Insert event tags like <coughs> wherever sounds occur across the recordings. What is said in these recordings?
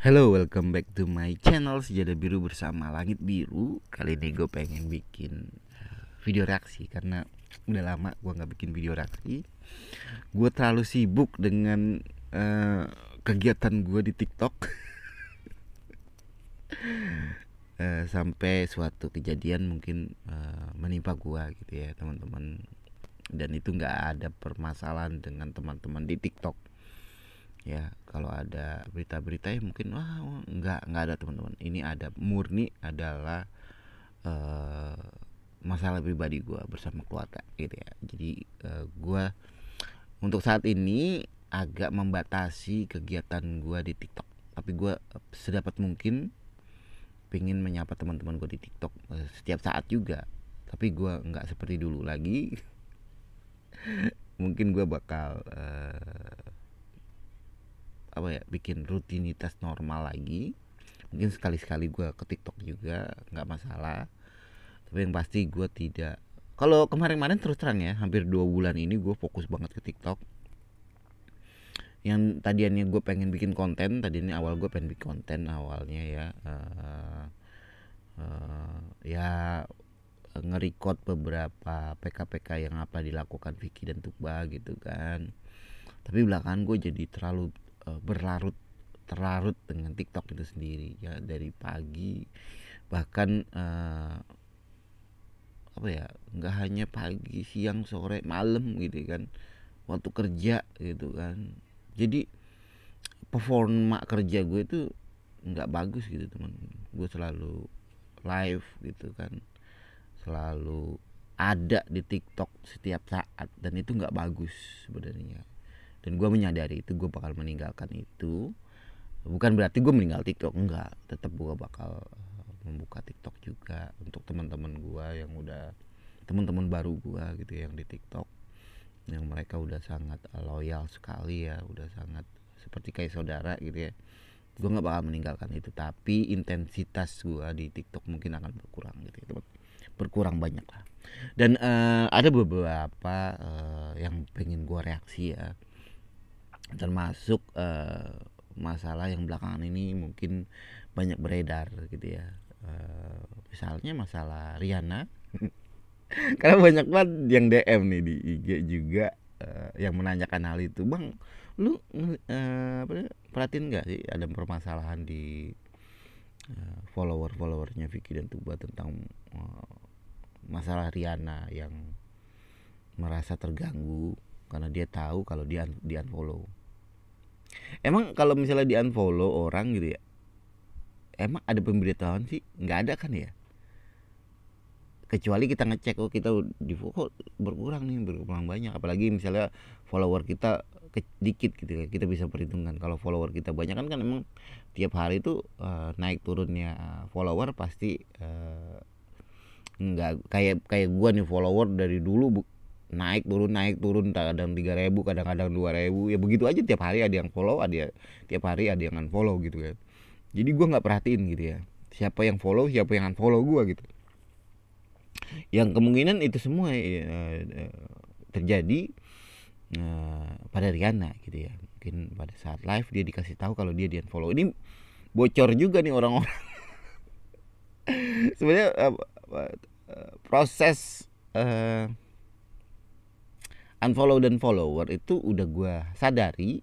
Halo, welcome back to my channel Sejada Biru bersama Langit Biru Kali ini gue pengen bikin eh, video reaksi Karena udah lama gue gak bikin video reaksi Gue terlalu sibuk dengan uh, kegiatan gue di TikTok uh, <laughs> Sampai suatu kejadian mungkin uh, menimpa gue gitu ya teman-teman Dan itu gak ada permasalahan dengan teman-teman di TikTok ya kalau ada berita-berita ya mungkin wah nggak nggak ada teman-teman ini ada murni adalah uh, masalah pribadi gue bersama keluarga gitu ya jadi uh, eh, gue untuk saat ini agak membatasi kegiatan gue di TikTok tapi gue sedapat mungkin pengen menyapa teman-teman gue di TikTok uh, setiap saat juga tapi gue nggak seperti dulu lagi <laughs> mungkin gue bakal uh, apa ya bikin rutinitas normal lagi mungkin sekali-sekali gue ke TikTok juga nggak masalah tapi yang pasti gue tidak kalau kemarin-kemarin terus terang ya hampir dua bulan ini gue fokus banget ke TikTok yang tadinya gue pengen bikin konten tadinya awal gue pengen bikin konten awalnya ya uh, uh, ya ngerekod beberapa PK-PK yang apa dilakukan Vicky dan Tuba gitu kan tapi belakangan gue jadi terlalu Eh, berlarut terlarut dengan TikTok itu sendiri ya dari pagi bahkan uh, apa ya nggak hanya pagi siang sore malam gitu kan waktu kerja gitu kan jadi performa kerja gue itu nggak bagus gitu teman gue selalu live gitu kan selalu ada di TikTok setiap saat dan itu nggak bagus sebenarnya dan gue menyadari itu gue bakal meninggalkan itu bukan berarti gue meninggal TikTok enggak tetap gue bakal eh, membuka TikTok juga untuk teman-teman gue yang udah teman-teman baru gue gitu yang di TikTok yang mereka udah sangat eh, loyal sekali ya udah sangat seperti kayak saudara gitu ya gue nggak bakal meninggalkan itu tapi intensitas gue di TikTok mungkin akan berkurang gitu ya berkurang banyak lah dan uh, ada beberapa uh, yang pengen gue reaksi ya termasuk uh, masalah yang belakangan ini mungkin banyak beredar gitu ya uh, misalnya masalah Riana <laughs> karena banyak banget yang DM nih di IG juga uh, yang menanyakan hal itu bang lu uh, perhatiin nggak sih ada permasalahan di uh, follower followernya Vicky dan Tuba tentang uh, masalah Riana yang merasa terganggu karena dia tahu kalau dia di unfollow Emang kalau misalnya di unfollow orang gitu ya, emang ada pemberitahuan sih? Nggak ada kan ya? Kecuali kita ngecek oh kita di kok berkurang nih berkurang banyak. Apalagi misalnya follower kita dikit gitu ya kita bisa perhitungkan kalau follower kita banyak kan kan emang tiap hari itu uh, eh, naik turunnya follower pasti uh, nggak kayak kayak gua nih follower dari dulu naik turun naik turun kadang tiga ribu kadang-kadang dua ribu ya begitu aja tiap hari ada yang follow ada tiap hari ada yang unfollow gitu kan jadi gue nggak perhatiin gitu ya siapa yang follow siapa yang unfollow gue gitu yang kemungkinan itu semua ya, terjadi ya, pada Riana gitu ya mungkin pada saat live dia dikasih tahu kalau dia di unfollow ini bocor juga nih orang-orang <laughs> sebenarnya uh, uh, proses uh, unfollow dan follower itu udah gue sadari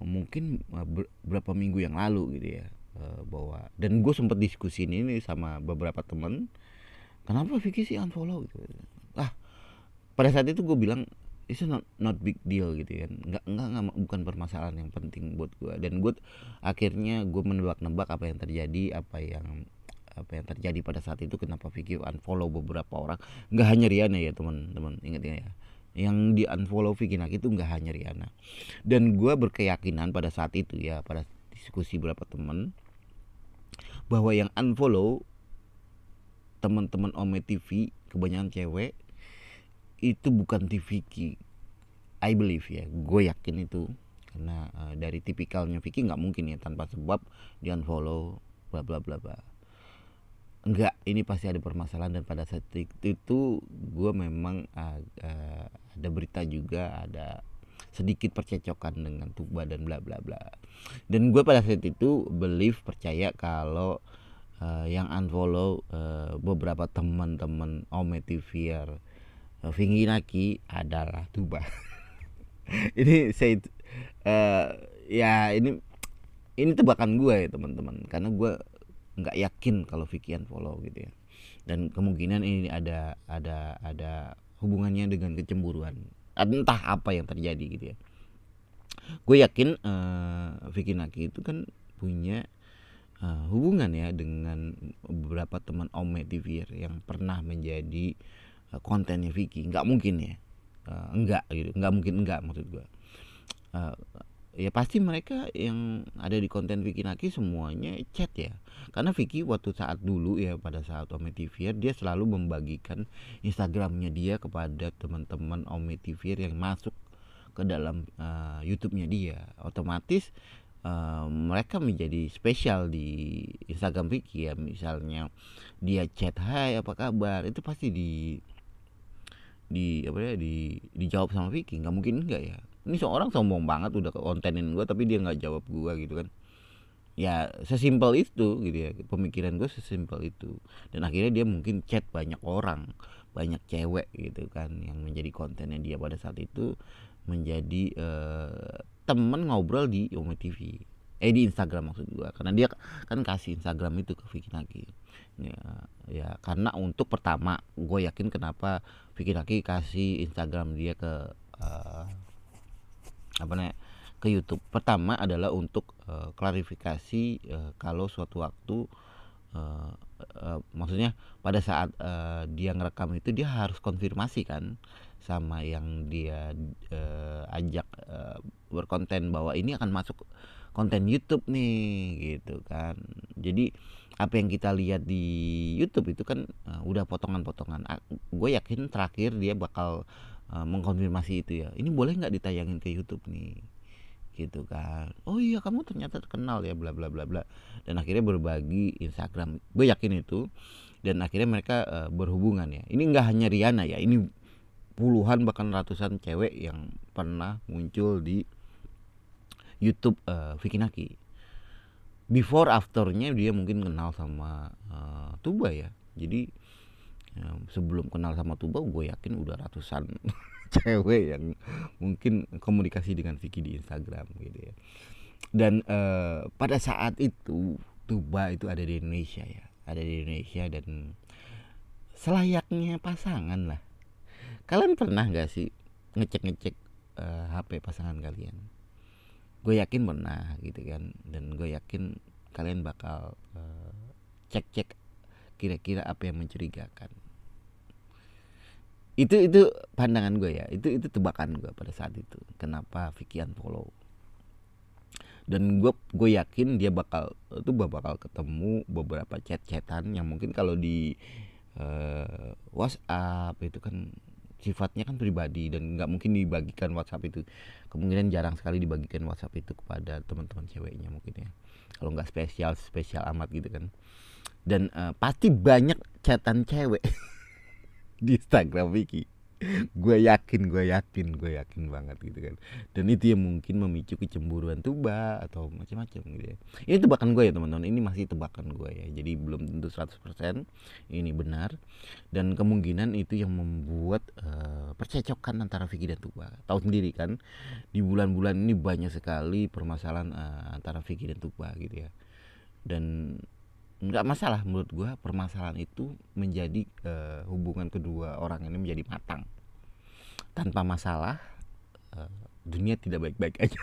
mungkin e, berapa minggu yang lalu gitu ya e, bahwa dan gue sempet diskusi ini nih sama beberapa temen kenapa Vicky sih unfollow gitu ah pada saat itu gue bilang itu not, not big deal gitu kan nggak, nggak nggak bukan permasalahan yang penting buat gue dan gue akhirnya gue menebak-nebak apa yang terjadi apa yang apa yang terjadi pada saat itu kenapa Vicky unfollow beberapa orang nggak hanya Riana ya teman-teman ingat ya yang di unfollow Vicky Naki itu nggak hanya Riana dan gue berkeyakinan pada saat itu ya pada diskusi beberapa temen bahwa yang unfollow teman-teman Ome TV kebanyakan cewek itu bukan Vicky I believe ya gue yakin itu karena uh, dari tipikalnya Vicky nggak mungkin ya tanpa sebab di unfollow bla bla bla bla enggak ini pasti ada permasalahan dan pada saat itu gue memang uh, uh, ada berita juga ada sedikit percecokan dengan tuba dan bla bla bla dan gue pada saat itu believe percaya kalau uh, yang unfollow uh, beberapa teman-teman Ometivier uh, adalah tuba <laughs> ini saya uh, ya ini ini tebakan gue ya teman-teman karena gue nggak yakin kalau Vicky follow gitu ya dan kemungkinan ini ada ada ada hubungannya dengan kecemburuan entah apa yang terjadi gitu ya gue yakin uh, Vicky Naki itu kan punya uh, hubungan ya dengan beberapa teman Om yang pernah menjadi uh, kontennya Vicky nggak mungkin ya uh, enggak gitu nggak mungkin enggak maksud gue uh, ya pasti mereka yang ada di konten Vicky Naki semuanya chat ya karena Vicky waktu saat dulu ya pada saat Omi Tivir dia selalu membagikan Instagramnya dia kepada teman-teman Omi Tivir yang masuk ke dalam uh, YouTube-nya dia otomatis uh, mereka menjadi spesial di Instagram Vicky ya misalnya dia chat Hai apa kabar itu pasti di di apa ya di dijawab sama Vicky nggak mungkin enggak ya ini seorang sombong banget udah kontenin gue tapi dia nggak jawab gue gitu kan ya sesimpel itu gitu ya pemikiran gue sesimpel itu dan akhirnya dia mungkin chat banyak orang banyak cewek gitu kan yang menjadi kontennya dia pada saat itu menjadi uh, temen ngobrol di Ome TV eh di Instagram maksud gue karena dia kan kasih Instagram itu ke Vicky Naki ya, ya karena untuk pertama gue yakin kenapa Vicky Naki kasih Instagram dia ke uh, apa nih ke YouTube. Pertama adalah untuk uh, klarifikasi uh, kalau suatu waktu uh, uh, maksudnya pada saat uh, dia ngerekam itu dia harus konfirmasi kan sama yang dia uh, ajak uh, berkonten bahwa ini akan masuk konten YouTube nih gitu kan. Jadi apa yang kita lihat di YouTube itu kan uh, udah potongan-potongan. Uh, gue yakin terakhir dia bakal Eh, mengkonfirmasi itu ya ini boleh nggak ditayangin ke YouTube nih gitu kan oh iya kamu ternyata terkenal ya bla bla bla bla dan akhirnya berbagi Instagram gue yakin itu dan akhirnya mereka uh, berhubungan ya ini nggak hanya Riana ya ini puluhan bahkan ratusan cewek yang pernah muncul di YouTube uh, eh, Vicky Naki before afternya dia mungkin kenal sama uh, Tuba ya jadi ya, sebelum kenal sama Tuba gue yakin udah ratusan <laughs> cewek yang mungkin komunikasi dengan Vicky di Instagram gitu ya dan eh, pada saat itu Tuba itu ada di Indonesia ya ada di Indonesia dan selayaknya pasangan lah kalian pernah gak sih ngecek-ngecek uh, eh, HP pasangan kalian gue yakin pernah gitu kan dan gue yakin kalian bakal eh, cek-cek kira-kira apa yang mencurigakan itu itu pandangan gue ya itu itu tebakan gue pada saat itu kenapa Vicky unfollow dan gue gue yakin dia bakal itu bakal ketemu beberapa chat-chatan yang mungkin kalau di uh, WhatsApp itu kan sifatnya kan pribadi dan nggak mungkin dibagikan WhatsApp itu kemungkinan jarang sekali dibagikan WhatsApp itu kepada teman-teman ceweknya mungkin ya kalau nggak spesial spesial amat gitu kan dan uh, pasti banyak chatan cewek <laughs> di Instagram Vicky gue yakin gue yakin gue yakin banget gitu kan dan itu yang mungkin memicu kecemburuan tuba atau macam-macam gitu ya ini tebakan gue ya teman-teman ini masih tebakan gue ya jadi belum tentu 100% ini benar dan kemungkinan itu yang membuat uh, percecokan antara Vicky dan Tuba tahu sendiri kan di bulan-bulan ini banyak sekali permasalahan uh, antara Vicky dan Tuba gitu ya dan nggak masalah menurut gue permasalahan itu menjadi uh, hubungan kedua orang ini menjadi matang tanpa masalah uh, dunia tidak baik-baik aja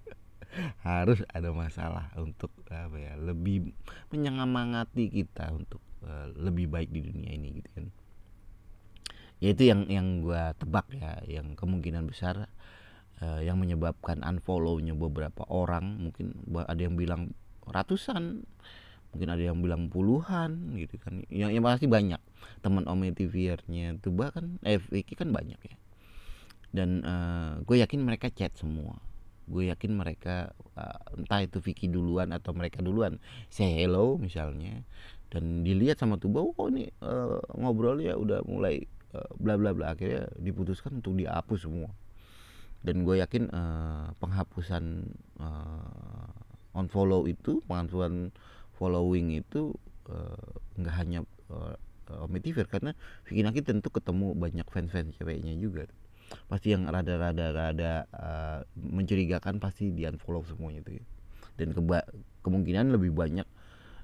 <laughs> harus ada masalah untuk apa ya lebih menyemangati kita untuk uh, lebih baik di dunia ini gitu kan ya itu yang yang gue tebak ya yang kemungkinan besar uh, yang menyebabkan unfollownya beberapa orang mungkin ada yang bilang ratusan mungkin ada yang bilang puluhan gitu kan yang, yang pasti banyak teman Om Etiviarnya Tuba kan eh kan banyak ya dan uh, gue yakin mereka chat semua gue yakin mereka uh, entah itu Vicky duluan atau mereka duluan say hello misalnya dan dilihat sama Tuba oh ini uh, eh, ngobrol ya udah mulai uh, bla bla bla akhirnya diputuskan untuk dihapus semua dan gue yakin uh, penghapusan uh, unfollow itu penghapusan following itu eh, nggak uh, hanya uh, eh, Omnitivir karena Vicky Naki tentu ketemu banyak fans-fans ceweknya juga pasti yang rada-rada rada uh, mencurigakan pasti di unfollow semuanya itu ya. dan keba kemungkinan lebih banyak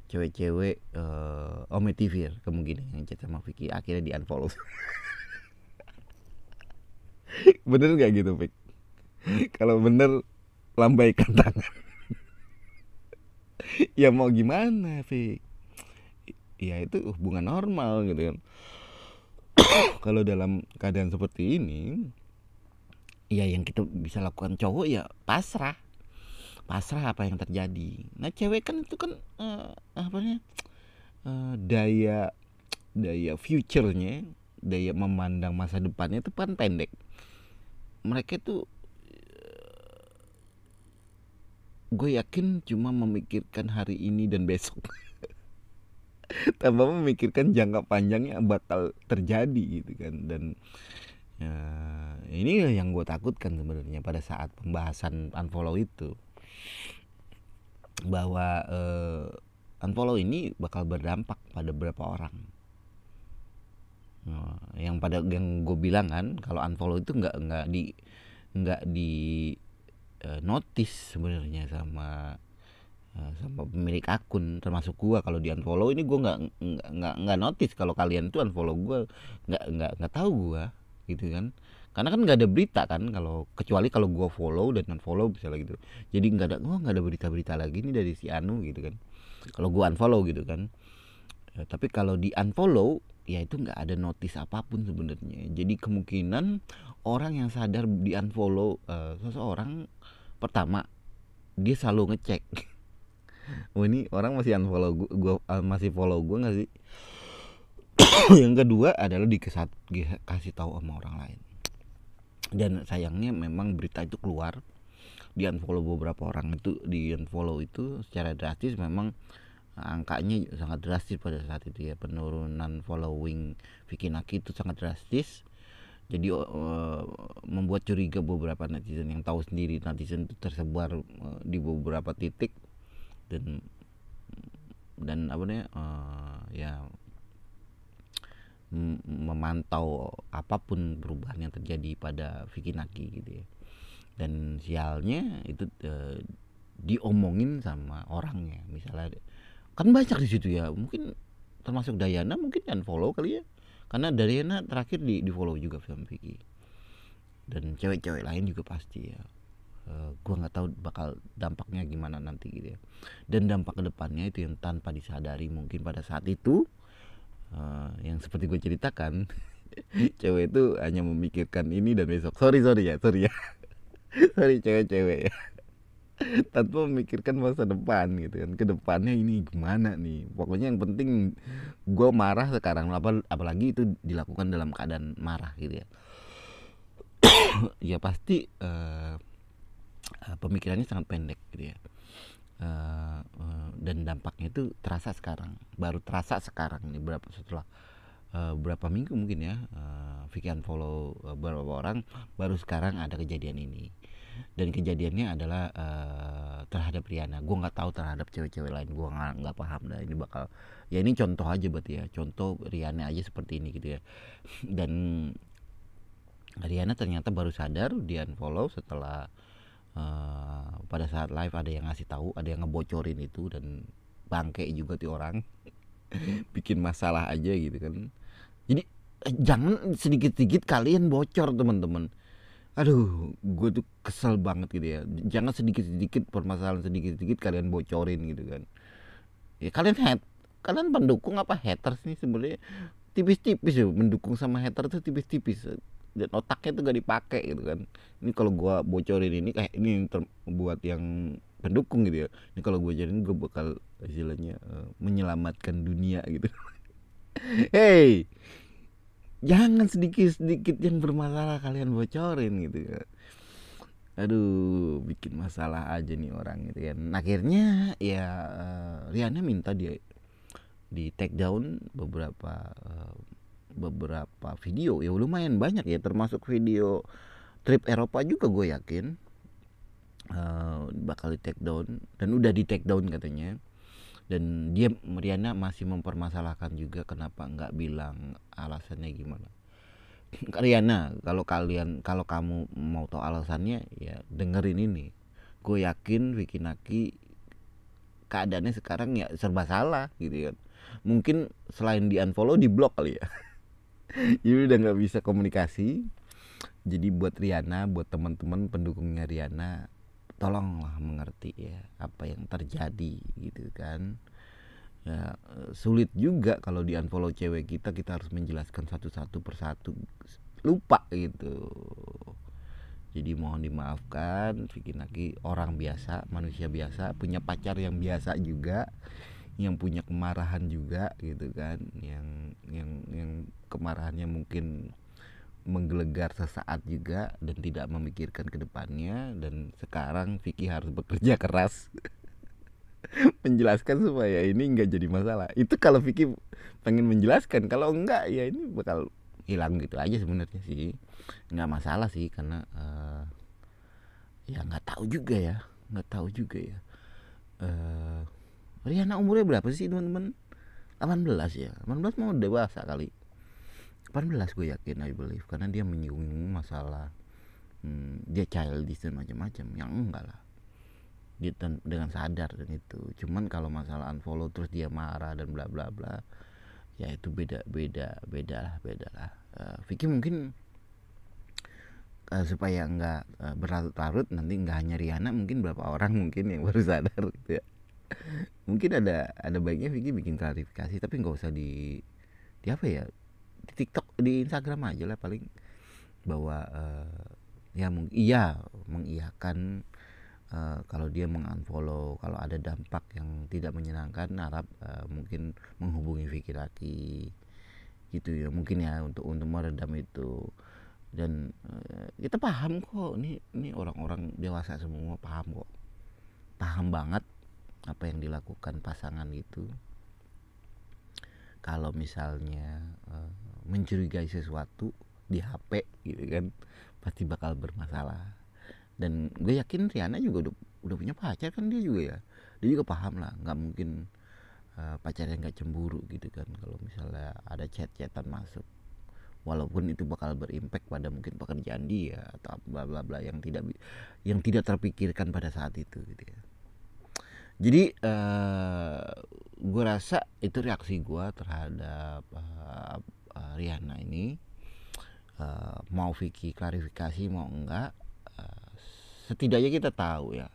cewek-cewek uh, Omnitivir kemungkinan yang chat sama Vicky akhirnya di unfollow <laughs> bener nggak gitu Vicky kalau bener lambaikan tangan <laughs> ya mau gimana Fik ya itu hubungan normal gitu kan <coughs> kalau dalam keadaan seperti ini ya yang kita bisa lakukan cowok ya pasrah pasrah apa yang terjadi nah cewek kan itu kan uh, apa namanya uh, daya daya future-nya daya memandang masa depannya itu kan pendek mereka itu gue yakin cuma memikirkan hari ini dan besok <laughs> tanpa memikirkan jangka panjangnya bakal terjadi gitu kan dan ya, ini yang gue takutkan sebenarnya pada saat pembahasan unfollow itu bahwa uh, unfollow ini bakal berdampak pada beberapa orang nah, yang pada yang gue bilang kan kalau unfollow itu nggak nggak di nggak di uh, notice sebenarnya sama uh, sama pemilik akun termasuk gua kalau di unfollow ini gua nggak nggak nggak notice kalau kalian tuh unfollow gua nggak nggak nggak tahu gua gitu kan karena kan nggak ada berita kan kalau kecuali kalau gua follow dan unfollow misalnya gitu jadi nggak ada gua nggak ada berita-berita lagi nih dari si Anu gitu kan kalau gua unfollow gitu kan uh, tapi kalau di unfollow ya itu nggak ada notice apapun sebenarnya jadi kemungkinan orang yang sadar di unfollow uh, seseorang pertama dia selalu ngecek <laughs> oh ini orang masih unfollow gua, gua uh, eh, masih follow gua nggak sih <coughs> yang kedua adalah dikesat kasih tahu sama orang lain dan sayangnya memang berita itu keluar di unfollow beberapa orang itu di unfollow itu secara drastis memang angkanya sangat drastis pada saat itu ya penurunan following Vicky Naki itu sangat drastis jadi uh, membuat curiga beberapa netizen yang tahu sendiri netizen itu tersebar uh, di beberapa titik dan dan apa namanya uh, ya memantau apapun perubahan yang terjadi pada Vicky Naki gitu ya dan sialnya itu uh, diomongin sama orangnya misalnya kan banyak di situ ya mungkin termasuk Dayana mungkin follow kali ya karena Dayana terakhir di di follow juga film Vicky dan cewek-cewek lain juga pasti ya uh, gua nggak tahu bakal dampaknya gimana nanti gitu ya dan dampak kedepannya itu yang tanpa disadari mungkin pada saat itu uh, yang seperti gue ceritakan <laughs> cewek itu hanya memikirkan ini dan besok sorry sorry ya sorry ya <laughs> sorry cewek-cewek ya tanpa memikirkan masa depan gitu kan kedepannya ini gimana nih pokoknya yang penting gue marah sekarang apalagi itu dilakukan dalam keadaan marah gitu ya <coughs> ya pasti uh, pemikirannya sangat pendek gitu ya uh, uh, dan dampaknya itu terasa sekarang baru terasa sekarang nih berapa setelah uh, berapa minggu mungkin ya uh, Vicky follow uh, beberapa orang baru sekarang ada kejadian ini dan kejadiannya adalah uh, terhadap Riana gue nggak tahu terhadap cewek-cewek lain gue nggak nggak paham lah ini bakal ya ini contoh aja buat ya contoh Riana aja seperti ini gitu ya <laughs> dan Riana ternyata baru sadar dia unfollow setelah uh, pada saat live ada yang ngasih tahu ada yang ngebocorin itu dan bangke juga tuh orang <laughs> bikin masalah aja gitu kan jadi eh, jangan sedikit-sedikit kalian bocor teman-teman aduh gue tuh kesel banget gitu ya jangan sedikit sedikit permasalahan sedikit sedikit kalian bocorin gitu kan ya kalian head kalian pendukung apa haters nih sebenarnya tipis-tipis ya mendukung sama hater tuh tipis-tipis dan otaknya tuh gak dipakai gitu kan ini kalau gue bocorin ini kayak eh, ini buat yang pendukung gitu ya ini kalau gua jadi gue bakal hasilnya uh, eh, menyelamatkan dunia gitu <laughs> hey jangan sedikit-sedikit yang bermasalah kalian bocorin gitu ya. aduh bikin masalah aja nih orang gitu kan akhirnya ya eh, Riana minta dia di take down beberapa eh, beberapa video ya lumayan banyak ya termasuk video trip Eropa juga gue yakin uh, bakal di take down dan udah di take down katanya dan dia Riana masih mempermasalahkan juga kenapa nggak bilang alasannya gimana <clears throat> Riana kalau kalian kalau kamu mau tahu alasannya ya dengerin ini gue yakin Vicky Naki keadaannya sekarang ya serba salah gitu kan mungkin selain di unfollow di blok kali ya ini <laughs> udah nggak bisa komunikasi jadi buat Riana buat teman-teman pendukungnya Riana tolonglah mengerti ya apa yang terjadi gitu kan ya eh, sulit juga kalau di unfollow cewek kita kita harus menjelaskan satu-satu persatu lupa gitu jadi mohon dimaafkan bikin lagi orang biasa manusia biasa punya pacar yang biasa juga yang punya kemarahan juga gitu kan yang yang yang kemarahannya mungkin menggelegar sesaat juga dan tidak memikirkan kedepannya dan sekarang Vicky harus bekerja keras <laughs> menjelaskan supaya ini nggak jadi masalah itu kalau Vicky pengen menjelaskan kalau enggak ya ini bakal hilang gitu aja sebenarnya sih nggak masalah sih karena uh, ya nggak tahu juga ya nggak tahu juga ya uh, eh, Riana umurnya berapa sih teman-teman 18 ya 18 mau dewasa kali 18 gue yakin I believe karena dia menyinggung masalah hmm, dia childish dan macam-macam yang enggak lah gitu dengan sadar dan itu cuman kalau masalah unfollow terus dia marah dan bla bla bla ya itu beda beda beda lah beda lah uh, Vicky mungkin uh, supaya enggak uh, berlarut-larut nanti enggak hanya Riana mungkin berapa orang mungkin yang baru sadar gitu ya mungkin ada ada baiknya Vicky bikin klarifikasi tapi nggak usah di di apa ya di TikTok di Instagram aja lah paling bahwa uh, ya meng iya mengiyakan uh, kalau dia mengunfollow kalau ada dampak yang tidak menyenangkan harap uh, mungkin menghubungi Vicky Raki gitu ya mungkin ya untuk untuk meredam itu dan uh, kita paham kok ini ini orang-orang dewasa semua paham kok paham banget apa yang dilakukan pasangan itu kalau misalnya mencurigai sesuatu di HP gitu kan pasti bakal bermasalah dan gue yakin Riana juga udah, udah punya pacar kan dia juga ya dia juga paham lah nggak mungkin uh, pacarnya nggak cemburu gitu kan kalau misalnya ada chat-chatan masuk walaupun itu bakal berimpact pada mungkin pekerjaan dia atau bla bla bla yang tidak yang tidak terpikirkan pada saat itu gitu ya jadi uh, gue rasa itu reaksi gue terhadap uh, Eh, Riana ini uh, mau Vicky klarifikasi mau enggak uh, setidaknya kita tahu ya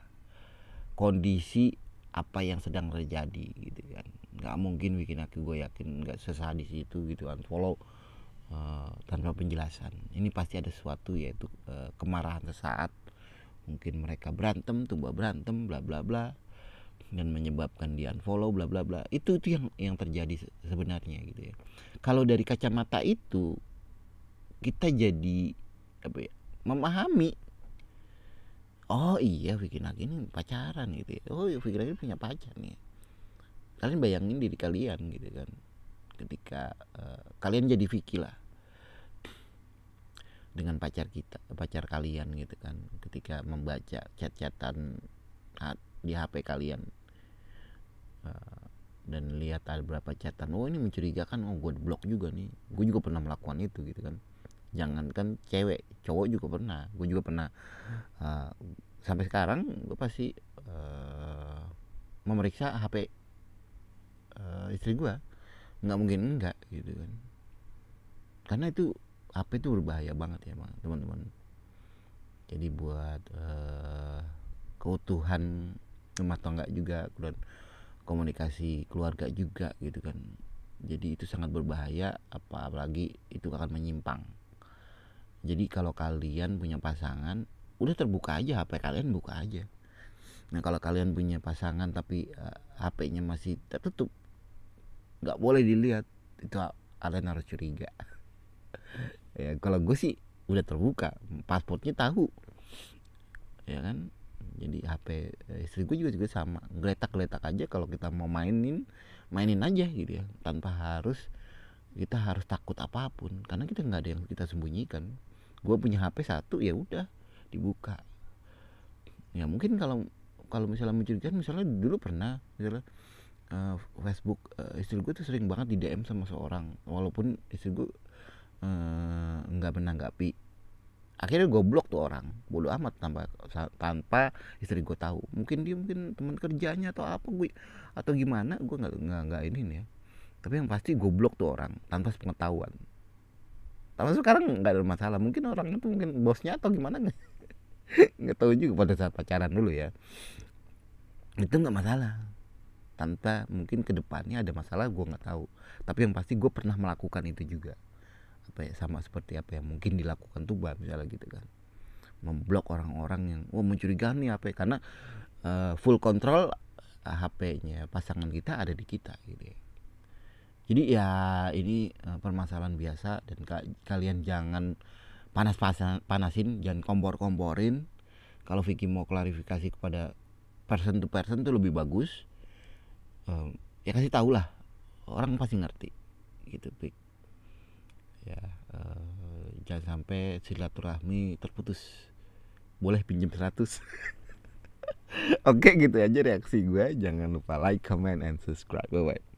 kondisi apa yang sedang terjadi gitu kan nggak mungkin bikin aku gue yakin nggak sesadis situ gitu kan follow uh, tanpa penjelasan ini pasti ada sesuatu yaitu uh, kemarahan sesaat mungkin mereka berantem tumbuh berantem bla bla bla dan menyebabkan dia unfollow bla bla bla itu itu yang yang terjadi sebenarnya gitu ya kalau dari kacamata itu kita jadi apa ya memahami oh iya Vicky lagi ini pacaran gitu ya oh iya, Vicky lagi punya pacar nih kalian bayangin diri kalian gitu kan ketika uh, kalian jadi Vicky lah dengan pacar kita pacar kalian gitu kan ketika membaca chat-chatan di HP kalian uh, dan lihat ada berapa chatan oh ini mencurigakan oh gue blok juga nih gue juga pernah melakukan itu gitu kan jangankan cewek cowok juga pernah gue juga pernah uh, sampai sekarang gue pasti uh, memeriksa HP uh, istri gue nggak mungkin enggak gitu kan karena itu HP itu berbahaya banget ya bang teman-teman jadi buat uh, keutuhan rumah tangga juga kemudian komunikasi keluarga juga gitu kan jadi itu sangat berbahaya apa apalagi itu akan menyimpang jadi kalau kalian punya pasangan udah terbuka aja HP kalian buka aja nah kalau kalian punya pasangan tapi uh, eh, HP-nya masih tertutup nggak boleh dilihat itu kalian harus curiga <laughs> ya kalau gue sih udah terbuka pasportnya tahu ya kan jadi HP eh, istri gue juga juga sama geletak-geletak aja kalau kita mau mainin mainin aja gitu ya tanpa harus kita harus takut apapun karena kita nggak ada yang kita sembunyikan gue punya HP satu ya udah dibuka ya mungkin kalau kalau misalnya mencurigakan misalnya dulu pernah misalnya uh, Facebook uh, istri gue tuh sering banget di DM sama seorang walaupun istri gue nggak uh, menanggapi akhirnya gue blok tuh orang bodoh amat tanpa tanpa istri gue tahu mungkin dia mungkin teman kerjanya atau apa gue atau gimana gue nggak nggak nggak ini nih ya tapi yang pasti gue blok tuh orang tanpa pengetahuan tapi sekarang nggak ada masalah mungkin orang itu mungkin bosnya atau gimana nggak <laughs> nggak tahu juga pada saat pacaran dulu ya itu nggak masalah tanpa mungkin kedepannya ada masalah gue nggak tahu tapi yang pasti gue pernah melakukan itu juga apa ya sama seperti apa yang mungkin dilakukan Tuba misalnya gitu kan memblok orang-orang yang wah oh, mencurigakan nih ya karena uh, full kontrol HP-nya eh, pasangan kita ada di kita gitu ya. Jadi ya ini uh, permasalahan biasa dan ka kalian jangan panas-panasin, panasin, jangan kompor-komporin. Kalau Vicky mau klarifikasi kepada person to person tuh lebih bagus. Um, ya kasih tahulah lah, orang pasti ngerti gitu Vicky ya uh, jangan sampai silaturahmi terputus boleh pinjam 100 <laughs> Oke gitu aja reaksi gue jangan lupa like comment and subscribe bye bye